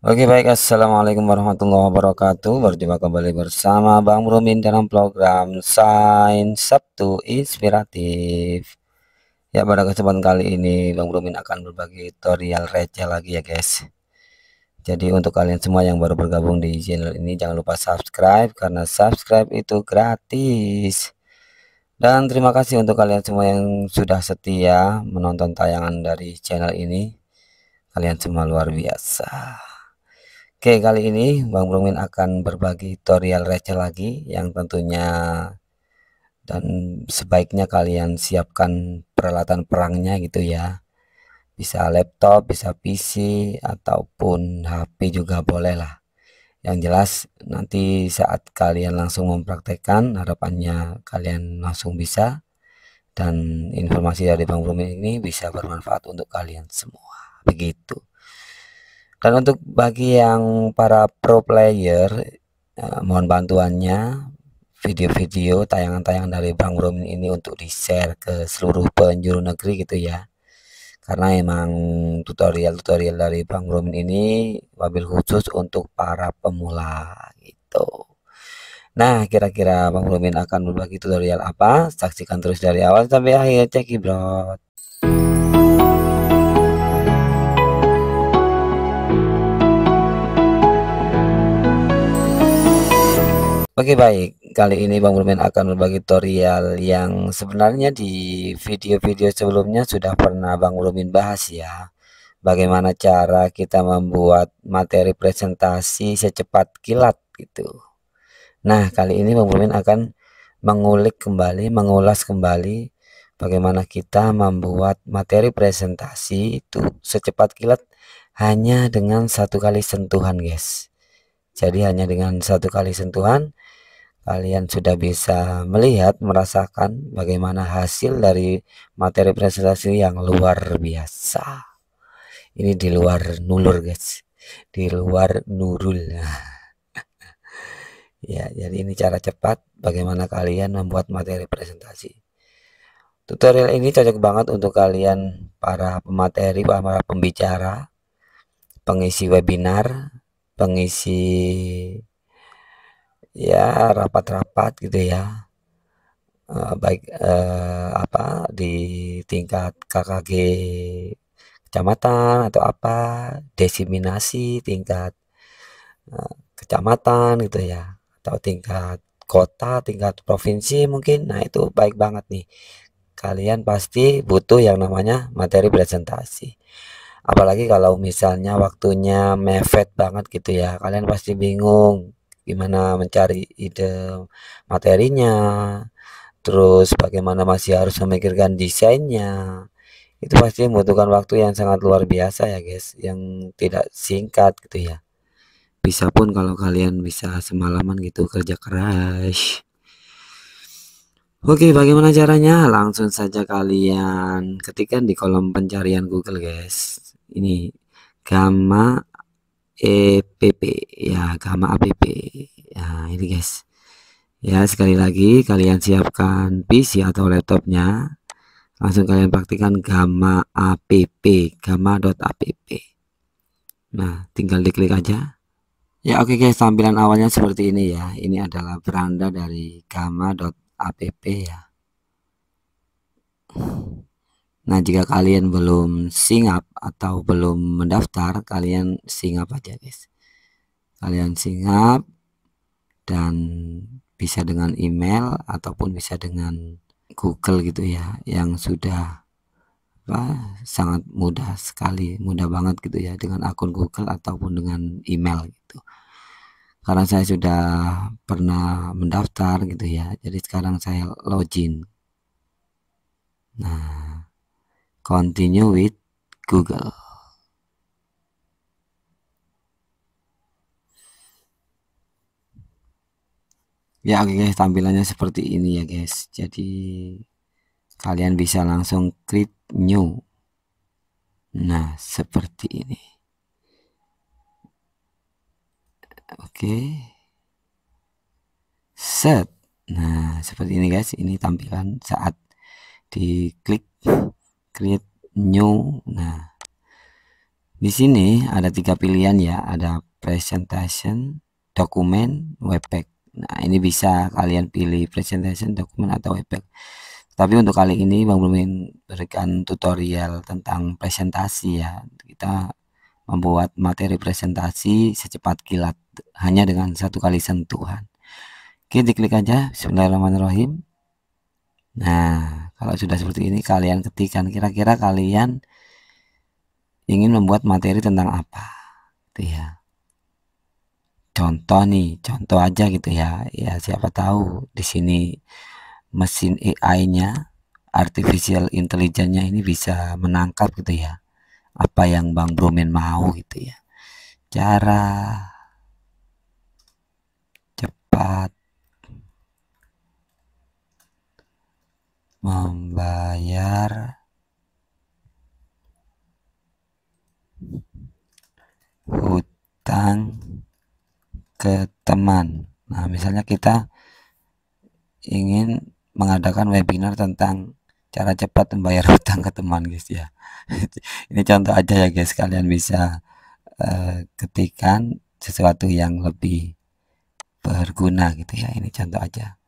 Oke baik Assalamualaikum warahmatullahi wabarakatuh Berjumpa kembali bersama Bang Rumin dalam program Sains Sabtu Inspiratif Ya pada kesempatan kali ini Bang Rumin akan berbagi tutorial receh lagi ya guys Jadi untuk kalian semua yang baru bergabung di channel ini Jangan lupa subscribe karena subscribe itu gratis Dan terima kasih untuk kalian semua yang sudah setia Menonton tayangan dari channel ini Kalian semua luar biasa Oke, kali ini Bang Brumin akan berbagi tutorial receh lagi yang tentunya dan sebaiknya kalian siapkan peralatan perangnya gitu ya. Bisa laptop, bisa PC ataupun HP juga boleh lah. Yang jelas nanti saat kalian langsung mempraktekkan harapannya kalian langsung bisa dan informasi dari Bang Brumin ini bisa bermanfaat untuk kalian semua. Begitu dan untuk bagi yang para pro player eh, mohon bantuannya video-video tayangan-tayangan dari Bang Bromin ini untuk di-share ke seluruh penjuru negeri gitu ya karena emang tutorial-tutorial dari Bang Bromin ini wabil khusus untuk para pemula gitu Nah, kira-kira Bang Rumin akan berbagi tutorial apa? Saksikan terus dari awal sampai akhir. cekibrot Oke baik, kali ini Bang Bermin akan berbagi tutorial yang sebenarnya di video-video sebelumnya sudah pernah Bang Bermin bahas ya. Bagaimana cara kita membuat materi presentasi secepat kilat gitu. Nah kali ini Bang Bermin akan mengulik kembali, mengulas kembali bagaimana kita membuat materi presentasi itu secepat kilat hanya dengan satu kali sentuhan guys. Jadi hanya dengan satu kali sentuhan kalian sudah bisa melihat, merasakan bagaimana hasil dari materi presentasi yang luar biasa. Ini di luar nulur, guys. Di luar nurul. ya, jadi ini cara cepat bagaimana kalian membuat materi presentasi. Tutorial ini cocok banget untuk kalian para pemateri, para pembicara, pengisi webinar, pengisi ya rapat-rapat gitu ya uh, baik uh, apa di tingkat KKG kecamatan atau apa desiminasi tingkat uh, kecamatan gitu ya atau tingkat kota tingkat provinsi mungkin nah itu baik banget nih kalian pasti butuh yang namanya materi presentasi apalagi kalau misalnya waktunya mepet banget gitu ya kalian pasti bingung gimana mencari ide materinya, terus bagaimana masih harus memikirkan desainnya. Itu pasti membutuhkan waktu yang sangat luar biasa ya guys, yang tidak singkat gitu ya. Bisa pun kalau kalian bisa semalaman gitu kerja keras. Oke, bagaimana caranya? Langsung saja kalian ketikkan di kolom pencarian Google, guys. Ini gamma app e ya gamma APP ya ini guys ya sekali lagi kalian siapkan PC atau laptopnya langsung kalian praktikan gamma APP app nah tinggal diklik aja ya oke okay guys tampilan awalnya seperti ini ya ini adalah beranda dari app ya Nah, jika kalian belum singap atau belum mendaftar, kalian singap aja, guys. Kalian singap dan bisa dengan email ataupun bisa dengan Google gitu ya, yang sudah apa, sangat mudah sekali, mudah banget gitu ya dengan akun Google ataupun dengan email gitu. Karena saya sudah pernah mendaftar gitu ya, jadi sekarang saya login. Nah, Continue with Google. Ya oke okay guys tampilannya seperti ini ya guys Jadi kalian bisa langsung klik new Nah seperti ini Oke okay. Set Nah seperti ini guys ini tampilan saat diklik create new. Nah, di sini ada tiga pilihan ya, ada presentation, dokumen, webpack. Nah, ini bisa kalian pilih presentation, dokumen atau webpack. Tapi untuk kali ini Bang Bumin berikan tutorial tentang presentasi ya. Kita membuat materi presentasi secepat kilat hanya dengan satu kali sentuhan. Oke, diklik aja Bismillahirrahmanirrahim. Nah, kalau sudah seperti ini kalian ketikkan kira-kira kalian ingin membuat materi tentang apa. Gitu ya. Contoh nih, contoh aja gitu ya. Ya siapa tahu di sini mesin AI-nya, artificial intelligence-nya ini bisa menangkap gitu ya apa yang Bang Bromen mau gitu ya. Cara cepat membayar hutang ke teman. Nah, misalnya kita ingin mengadakan webinar tentang cara cepat membayar hutang ke teman, guys ya. Ini contoh aja ya, guys. Kalian bisa uh, ketikan sesuatu yang lebih berguna gitu ya. Ini contoh aja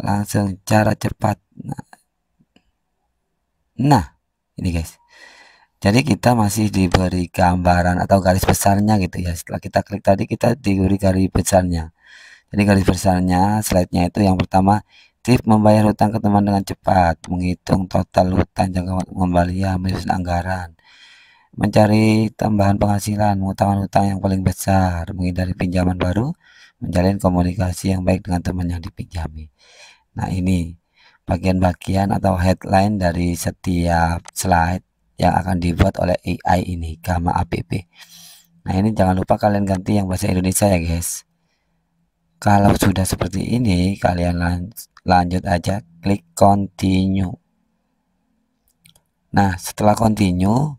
langsung cara cepat nah. nah, ini guys jadi kita masih diberi gambaran atau garis besarnya gitu ya setelah kita klik tadi kita diberi garis besarnya jadi garis besarnya slide-nya itu yang pertama tip membayar hutang ke teman dengan cepat menghitung total hutang jangka pengembalian menyusun anggaran mencari tambahan penghasilan, mengutamakan utang yang paling besar, menghindari pinjaman baru, menjalin komunikasi yang baik dengan teman yang dipinjami. Nah, ini bagian-bagian atau headline dari setiap slide yang akan dibuat oleh AI ini, Gamma APP. Nah, ini jangan lupa kalian ganti yang bahasa Indonesia ya, guys. Kalau sudah seperti ini, kalian lan lanjut aja klik continue. Nah, setelah continue,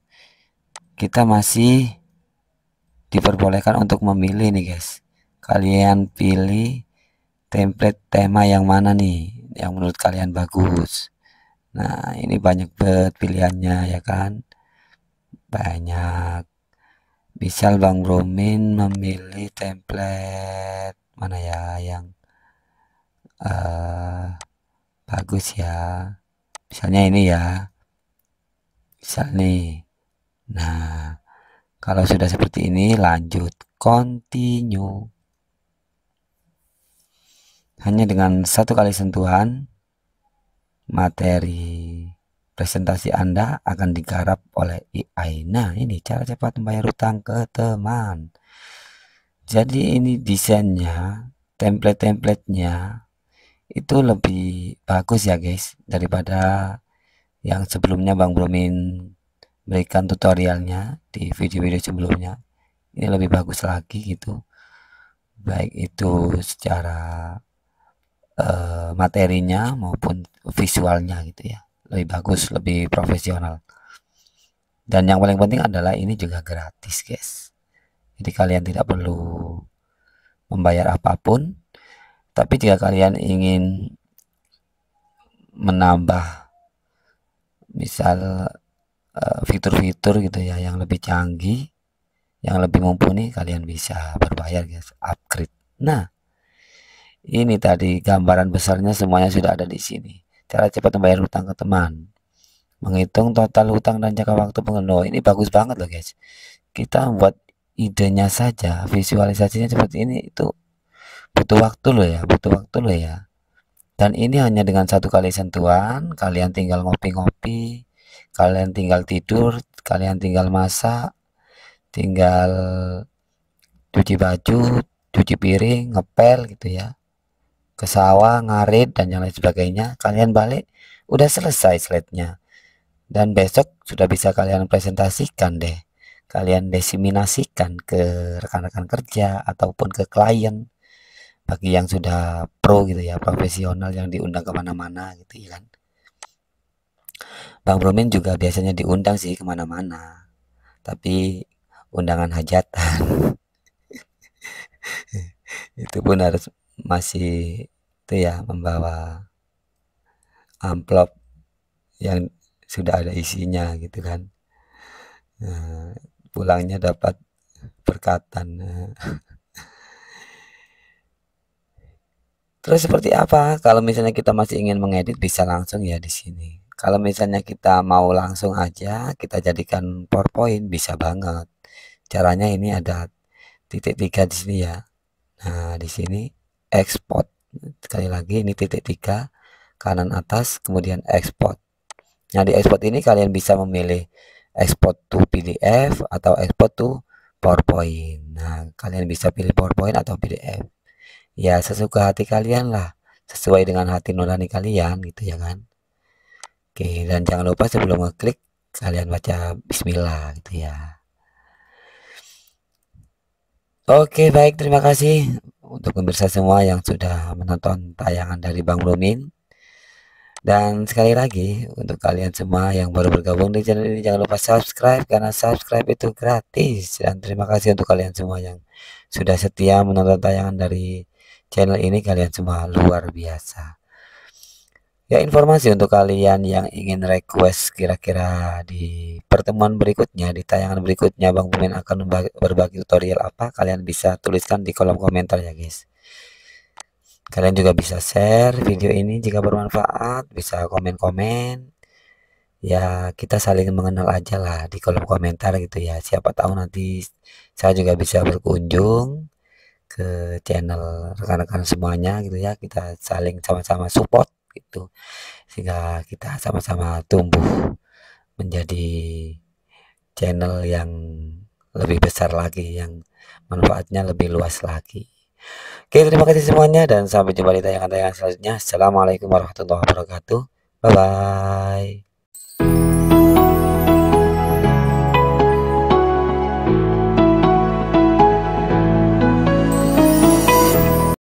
kita masih diperbolehkan untuk memilih nih guys kalian pilih template tema yang mana nih yang menurut kalian bagus nah ini banyak banget pilihannya ya kan banyak misal Bang Romin memilih template mana ya yang uh, bagus ya misalnya ini ya misal nih Nah, kalau sudah seperti ini lanjut continue. Hanya dengan satu kali sentuhan materi presentasi Anda akan digarap oleh AI. Nah, ini cara cepat membayar utang ke teman. Jadi ini desainnya, template-templatenya itu lebih bagus ya guys daripada yang sebelumnya Bang Bromin berikan tutorialnya di video-video sebelumnya ini lebih bagus lagi gitu baik itu secara uh, materinya maupun visualnya gitu ya lebih bagus lebih profesional dan yang paling penting adalah ini juga gratis guys jadi kalian tidak perlu membayar apapun tapi jika kalian ingin menambah misal Eh, fitur-fitur gitu ya yang lebih canggih yang lebih mumpuni kalian bisa berbayar guys upgrade nah ini tadi gambaran besarnya semuanya sudah ada di sini cara cepat membayar hutang ke teman menghitung total hutang dan jangka waktu pengenuh oh, ini bagus banget loh guys kita membuat idenya saja visualisasinya seperti ini itu butuh waktu loh ya butuh waktu loh ya dan ini hanya dengan satu kali sentuhan kalian tinggal ngopi-ngopi kalian tinggal tidur kalian tinggal masak tinggal cuci baju cuci piring ngepel gitu ya ke sawah ngarit dan yang lain sebagainya kalian balik udah selesai slide-nya dan besok sudah bisa kalian presentasikan deh kalian desiminasikan ke rekan-rekan kerja ataupun ke klien bagi yang sudah pro gitu ya profesional yang diundang kemana-mana gitu ya kan Bang Bromin juga biasanya diundang sih kemana-mana tapi undangan hajatan itu pun harus masih itu ya membawa amplop yang sudah ada isinya gitu kan eh, pulangnya dapat perkataan. Terus seperti apa? Kalau misalnya kita masih ingin mengedit bisa langsung ya di sini. Kalau misalnya kita mau langsung aja kita jadikan PowerPoint bisa banget. Caranya ini ada titik tiga di sini ya. Nah, di sini export. Sekali lagi ini titik tiga kanan atas kemudian export. Nah, di export ini kalian bisa memilih export to PDF atau export to PowerPoint. Nah, kalian bisa pilih PowerPoint atau PDF. Ya, sesuka hati kalian lah sesuai dengan hati nurani kalian gitu ya kan Oke, dan jangan lupa sebelum ngeklik kalian baca bismillah gitu ya. Oke, baik terima kasih untuk pemirsa semua yang sudah menonton tayangan dari Bang Rumin. Dan sekali lagi untuk kalian semua yang baru bergabung di channel ini jangan lupa subscribe karena subscribe itu gratis. Dan terima kasih untuk kalian semua yang sudah setia menonton tayangan dari channel ini kalian semua luar biasa. Ya informasi untuk kalian yang ingin request kira-kira di pertemuan berikutnya, di tayangan berikutnya Bang Bumin akan berbagi tutorial apa, kalian bisa tuliskan di kolom komentar ya guys. Kalian juga bisa share video ini jika bermanfaat, bisa komen-komen. Ya kita saling mengenal aja lah di kolom komentar gitu ya. Siapa tahu nanti saya juga bisa berkunjung ke channel rekan-rekan semuanya gitu ya. Kita saling sama-sama support gitu sehingga kita sama-sama tumbuh menjadi channel yang lebih besar lagi yang manfaatnya lebih luas lagi Oke terima kasih semuanya dan sampai jumpa di tayangan-tayangan selanjutnya Assalamualaikum warahmatullahi wabarakatuh Bye bye